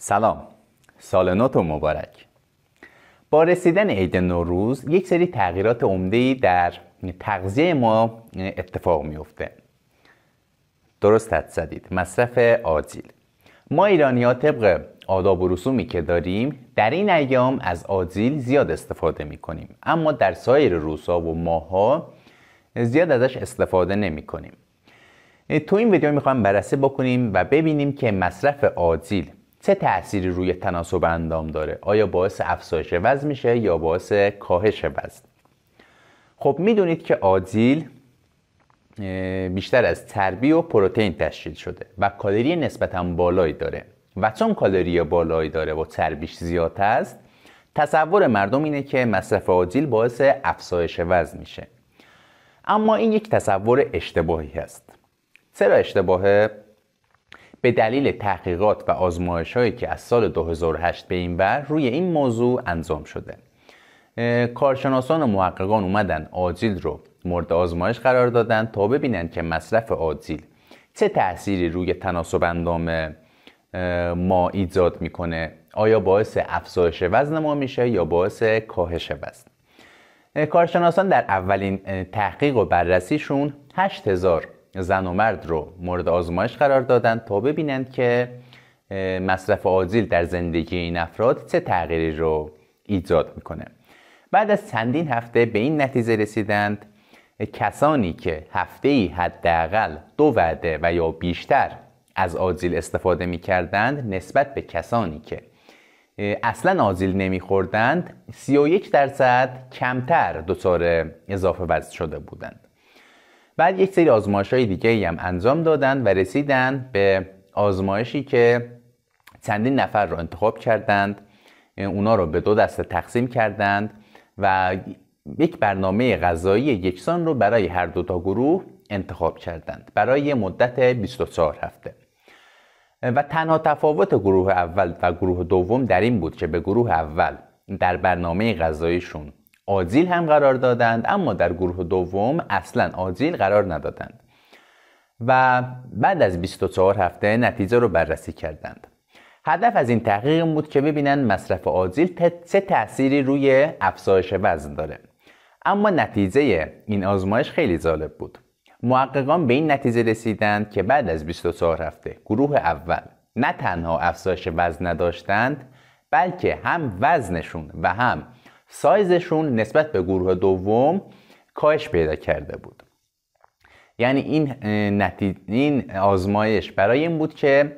سلام سال و مبارک با رسیدن عید نوروز یک سری تغییرات عمده در تغذیه ما اتفاق میفته درست حد زدید مصرف آجیل ما ایرانی ها طبق آداب و رسومی که داریم در این ایام از آجیل زیاد استفاده می کنیم اما در سایر روزها و ماها زیاد ازش استفاده نمی کنیم تو این ویدیو میخوام بررسی بکنیم و ببینیم که مصرف آجیل چه تأثیری روی تناسب اندام داره آیا باعث افزایش وزن میشه یا باعث کاهش وزن خب میدونید که آدیل بیشتر از تربی و پروتئین تشکیل شده و کالری نسبتا بالایی داره و چون کالری بالایی داره و تربیش زیاد است تصور مردم اینه که مصرف آدیل باعث افزایش وزن میشه اما این یک تصور اشتباهی هست چرا اشتباهه به دلیل تحقیقات و آزمایش هایی که از سال 2008 به این بر روی این موضوع انجام شده کارشناسان و محققان اومدن آجیل رو مورد آزمایش قرار دادن تا ببینن که مصرف آجیل چه تأثیری روی تناسب اندام ما ایجاد میکنه آیا باعث افزایش وزن ما میشه یا باعث کاهش وزن کارشناسان در اولین تحقیق و بررسیشون 8000 زن و مرد رو مورد آزمایش قرار دادند تا ببینند که مصرف آزیل در زندگی این افراد چه تغییری رو ایجاد میکنه بعد از چندین هفته به این نتیجه رسیدند کسانی که هفته ای حداقل دو وعده و یا بیشتر از آزیل استفاده میکردند نسبت به کسانی که اصلا آجیل نمیخوردند 31 درصد کمتر دچار اضافه وزن شده بودند بعد یک سری آزمایش های دیگه هم انجام دادند و رسیدن به آزمایشی که چندین نفر را انتخاب کردند اونا رو به دو دسته تقسیم کردند و یک برنامه غذایی یکسان رو برای هر دو تا گروه انتخاب کردند برای مدت 24 هفته و تنها تفاوت گروه اول و گروه دوم در این بود که به گروه اول در برنامه غذایشون آزیل هم قرار دادند اما در گروه دوم اصلا آزیل قرار ندادند و بعد از 24 هفته نتیجه رو بررسی کردند هدف از این تحقیق بود که ببینن مصرف آزیل چه تأثیری روی افزایش وزن داره اما نتیجه این آزمایش خیلی جالب بود محققان به این نتیجه رسیدند که بعد از 24 هفته گروه اول نه تنها افزایش وزن نداشتند بلکه هم وزنشون و هم سایزشون نسبت به گروه دوم کاهش پیدا کرده بود یعنی این, این آزمایش برای این بود که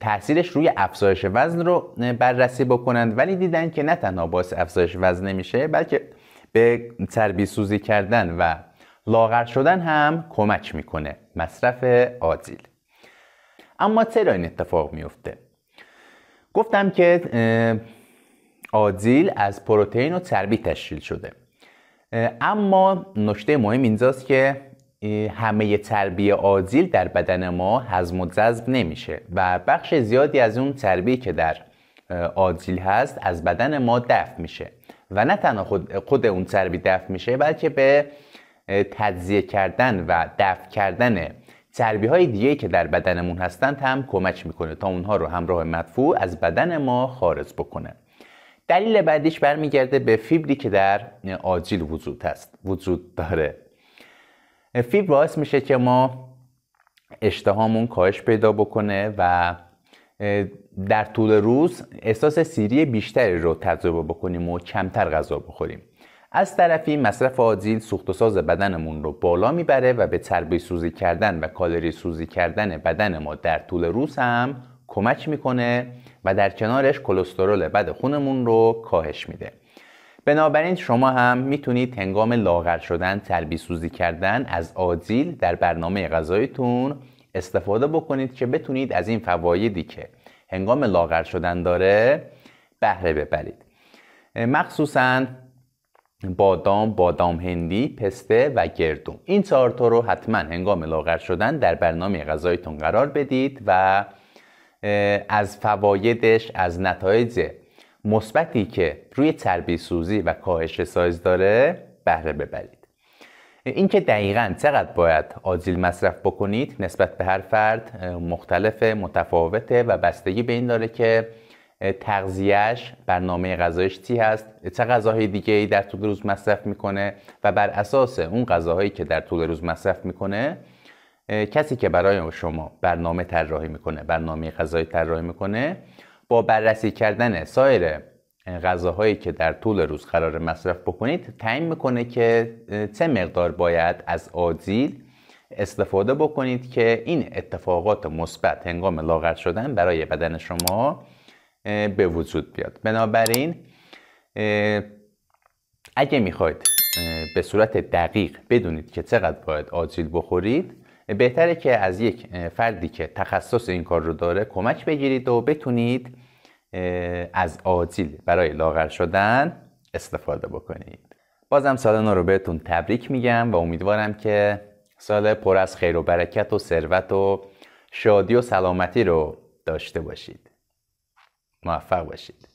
تاثیرش روی افزایش وزن رو بررسی بکنند ولی دیدن که نه تنها باعث افزایش وزن نمیشه بلکه به تربی سوزی کردن و لاغر شدن هم کمک میکنه مصرف آزیل اما چرا این اتفاق میفته گفتم که آدزیل از پروتئین و چربی تشکیل شده اما نکته مهم اینجاست که همه چربی آدزیل در بدن ما هضم و جذب نمیشه و بخش زیادی از اون چربی که در آدزیل هست از بدن ما دفع میشه و نه تنها خود, اون چربی دفع میشه بلکه به تجزیه کردن و دفع کردن چربی های دیگه که در بدنمون هستند هم کمک میکنه تا اونها رو همراه مدفوع از بدن ما خارج بکنه دلیل بعدیش برمیگرده به فیبری که در آجیل وجود هست وجود داره فیبر باعث میشه که ما اشتهامون کاهش پیدا بکنه و در طول روز احساس سیری بیشتری رو تجربه بکنیم و کمتر غذا بخوریم از طرفی مصرف آجیل سوخت و ساز بدنمون رو بالا میبره و به چربی سوزی کردن و کالری سوزی کردن بدن ما در طول روز هم کمک میکنه و در کنارش کلسترول بد خونمون رو کاهش میده بنابراین شما هم میتونید هنگام لاغر شدن تربی سوزی کردن از آجیل در برنامه غذایتون استفاده بکنید که بتونید از این فوایدی که هنگام لاغر شدن داره بهره ببرید مخصوصا بادام، بادام هندی، پسته و گردوم این چهار رو حتما هنگام لاغر شدن در برنامه غذایتون قرار بدید و از فوایدش از نتایج مثبتی که روی چربی سوزی و کاهش سایز داره بهره ببرید اینکه دقیقا چقدر باید آجیل مصرف بکنید نسبت به هر فرد مختلف متفاوته و بستگی به این داره که تغذیهش برنامه غذایش چی هست چه غذاهای دیگه ای در طول روز مصرف میکنه و بر اساس اون غذاهایی که در طول روز مصرف میکنه کسی که برای شما برنامه طراحی میکنه برنامه غذایی طراحی میکنه با بررسی کردن سایر غذاهایی که در طول روز قرار مصرف بکنید تعیین میکنه که چه مقدار باید از آجیل استفاده بکنید که این اتفاقات مثبت هنگام لاغر شدن برای بدن شما به وجود بیاد بنابراین اگه میخواید به صورت دقیق بدونید که چقدر باید آجیل بخورید بهتره که از یک فردی که تخصص این کار رو داره کمک بگیرید و بتونید از آجیل برای لاغر شدن استفاده بکنید بازم سال نو رو بهتون تبریک میگم و امیدوارم که سال پر از خیر و برکت و ثروت و شادی و سلامتی رو داشته باشید موفق باشید